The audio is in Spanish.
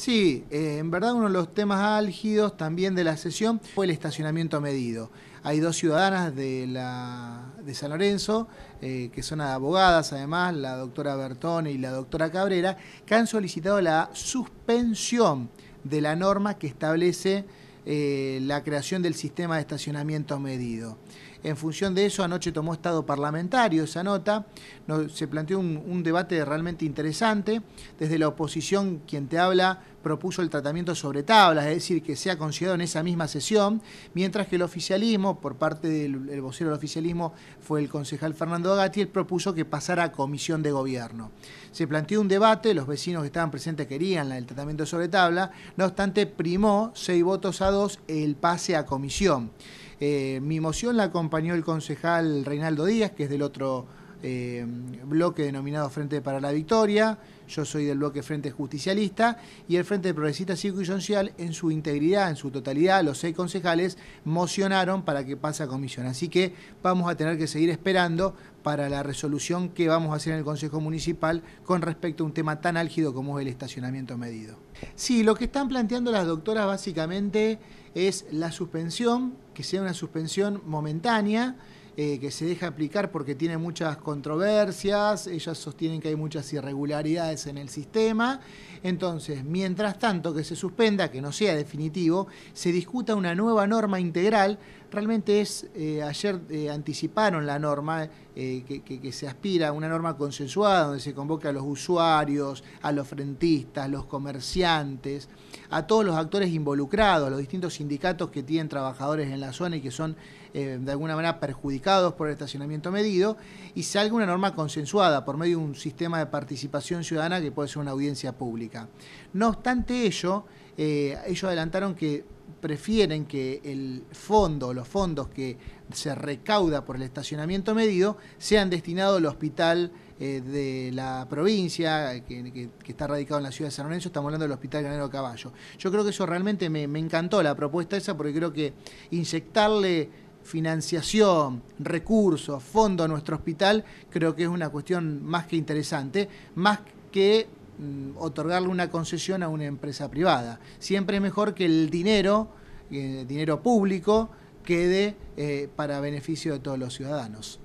Sí, eh, en verdad uno de los temas álgidos también de la sesión fue el estacionamiento medido. Hay dos ciudadanas de, la, de San Lorenzo, eh, que son abogadas además, la doctora Bertón y la doctora Cabrera, que han solicitado la suspensión de la norma que establece eh, la creación del sistema de estacionamiento medido. En función de eso, anoche tomó estado parlamentario esa nota. se planteó un, debate realmente interesante. Desde la oposición, quien te habla propuso el tratamiento sobre tabla, es decir, que sea considerado en esa misma sesión, mientras que el oficialismo, por parte del vocero del oficialismo, fue el concejal Fernando Agati, él propuso que pasara a comisión de gobierno. Se planteó un debate, los vecinos que estaban presentes querían el tratamiento sobre tabla, no obstante, primó seis votos a dos el pase a comisión. Eh, mi moción la acompañó el concejal Reinaldo Díaz, que es del otro eh, bloque denominado Frente para la Victoria, yo soy del bloque Frente Justicialista, y el Frente Progresista Cívico y Social, en su integridad, en su totalidad, los seis concejales mocionaron para que pase a comisión. Así que vamos a tener que seguir esperando para la resolución que vamos a hacer en el Consejo Municipal con respecto a un tema tan álgido como es el estacionamiento medido. Sí, lo que están planteando las doctoras básicamente es la suspensión, que sea una suspensión momentánea, eh, que se deja aplicar porque tiene muchas controversias, ellas sostienen que hay muchas irregularidades en el sistema. Entonces, mientras tanto que se suspenda, que no sea definitivo, se discuta una nueva norma integral. Realmente es, eh, ayer eh, anticiparon la norma que, se aspira a una norma consensuada donde se convoca a los usuarios, a los frentistas, los comerciantes, a todos los actores involucrados, a los distintos sindicatos que tienen trabajadores en la zona y que son eh, de alguna manera perjudicados por el estacionamiento medido, y salga una norma consensuada por medio de un sistema de participación ciudadana que puede ser una audiencia pública. No obstante ello, eh, ellos adelantaron que prefieren que el fondo, los fondos que se recauda por el estacionamiento medido, sean destinados al hospital eh, de la provincia, que, está radicado en la ciudad de San Lorenzo, estamos hablando del Hospital Granero Caballo. Yo creo que eso realmente me, encantó la propuesta esa, porque creo que inyectarle financiación, recursos, fondo a nuestro hospital, creo que es una cuestión más que interesante, más que mm, otorgarle una concesión a una empresa privada. Siempre es mejor que el dinero, eh, dinero público, quede eh, para beneficio de todos los ciudadanos.